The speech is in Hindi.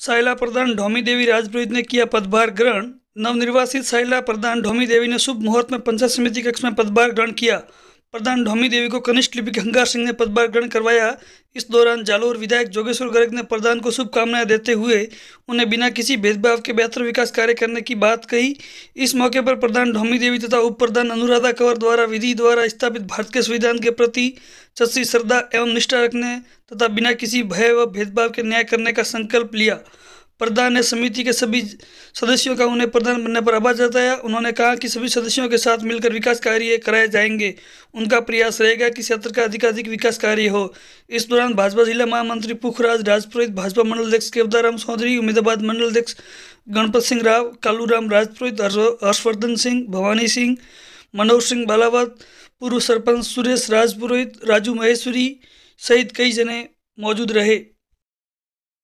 साइला प्रधान ढोमी देवी राजपुरोहित ने किया पदभार ग्रहण नवनिर्वासित साइला प्रधान ढोमी देवी ने शुभ मुहूर्त में पंचायत समिति कक्ष में पदभार ग्रहण किया प्रधान ढोमी देवी को कनिष्ठ लिपिक हंगार सिंह ने पदभार ग्रहण करवाया इस दौरान जालौर विधायक जोगेश्वर गर्ग ने प्रधान को शुभकामनाएं देते हुए उन्हें बिना किसी भेदभाव के बेहतर विकास कार्य करने की बात कही इस मौके पर प्रधान ढोमी देवी तथा उप प्रधान अनुराधा कंवर द्वारा विधि द्वारा स्थापित भारत के संविधान के प्रति सच्ची श्रद्धा एवं निष्ठा रखने तथा बिना किसी भय व भेदभाव के न्याय करने का संकल्प लिया प्रधान ने समिति के सभी सदस्यों का उन्हें प्रधान बनने पर आभार जताया उन्होंने कहा कि सभी सदस्यों के साथ मिलकर विकास कार्य कराए जाएंगे उनका प्रयास रहेगा कि क्षेत्र का अधिकाधिक विकास कार्य हो इस दौरान भाजपा जिला महामंत्री पुखराज राजपुरोहित भाजपा मंडल अध्यक्ष केवदाराम चौधरी उम्मीदाबाद मंडल अध्यक्ष गणपत सिंह राव कालूराम राजपुरोहित हर्षवर्धन सिंह भवानी सिंह मनोज सिंह बालावत पूर्व सरपंच सुरेश राजपुरोहित राजू महेश्वरी सहित कई जने मौजूद रहे